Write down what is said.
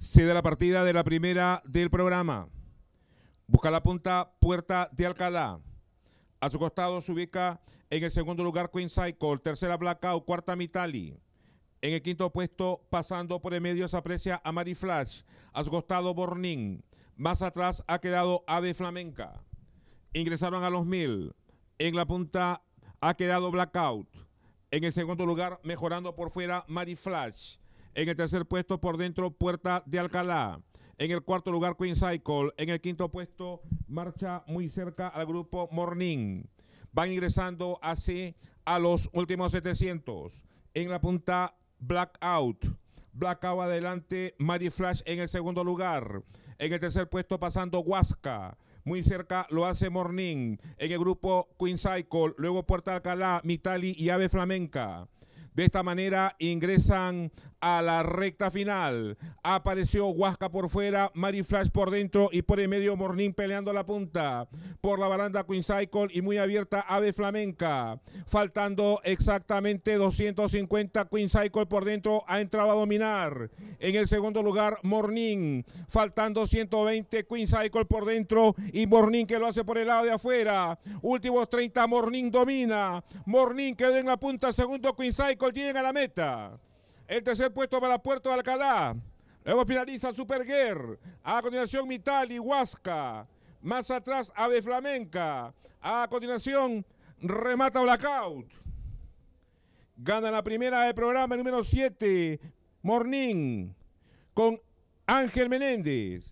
se da la partida de la primera del programa. Busca la punta Puerta de Alcalá. A su costado se ubica en el segundo lugar Queen Cycle. tercera Blackout, cuarta Mitali. En el quinto puesto, pasando por el medio, se aprecia a Mari Flash. A su costado, Bornín. Más atrás ha quedado Ave Flamenca. Ingresaron a los mil. En la punta ha quedado Blackout. En el segundo lugar, mejorando por fuera, Mari Flash. En el tercer puesto por dentro, Puerta de Alcalá. En el cuarto lugar, Queen Cycle. En el quinto puesto, marcha muy cerca al grupo Morning. Van ingresando así a los últimos 700. En la punta, Blackout. Blackout adelante, Mary Flash en el segundo lugar. En el tercer puesto, pasando Huasca. Muy cerca lo hace Morning. En el grupo Queen Cycle. Luego Puerta Alcalá, Mitali y Ave Flamenca. De esta manera ingresan a la recta final. Apareció Huasca por fuera, Mari Flash por dentro y por el medio Morning peleando la punta. Por la baranda Queen Cycle y muy abierta Ave Flamenca. Faltando exactamente 250 Queen Cycle por dentro ha entrado a dominar. En el segundo lugar Morning. Faltando 120 Queen Cycle por dentro y Morning que lo hace por el lado de afuera. Últimos 30 Morning domina. Morning quedó en la punta segundo Queen Cycle. Continuen a la meta. El tercer puesto para Puerto de Alcalá. Luego finaliza Superguer. A continuación Mitali, Huasca. Más atrás Ave Flamenca. A continuación remata Blackout. Gana la primera del programa número 7, Morning, con Ángel Menéndez.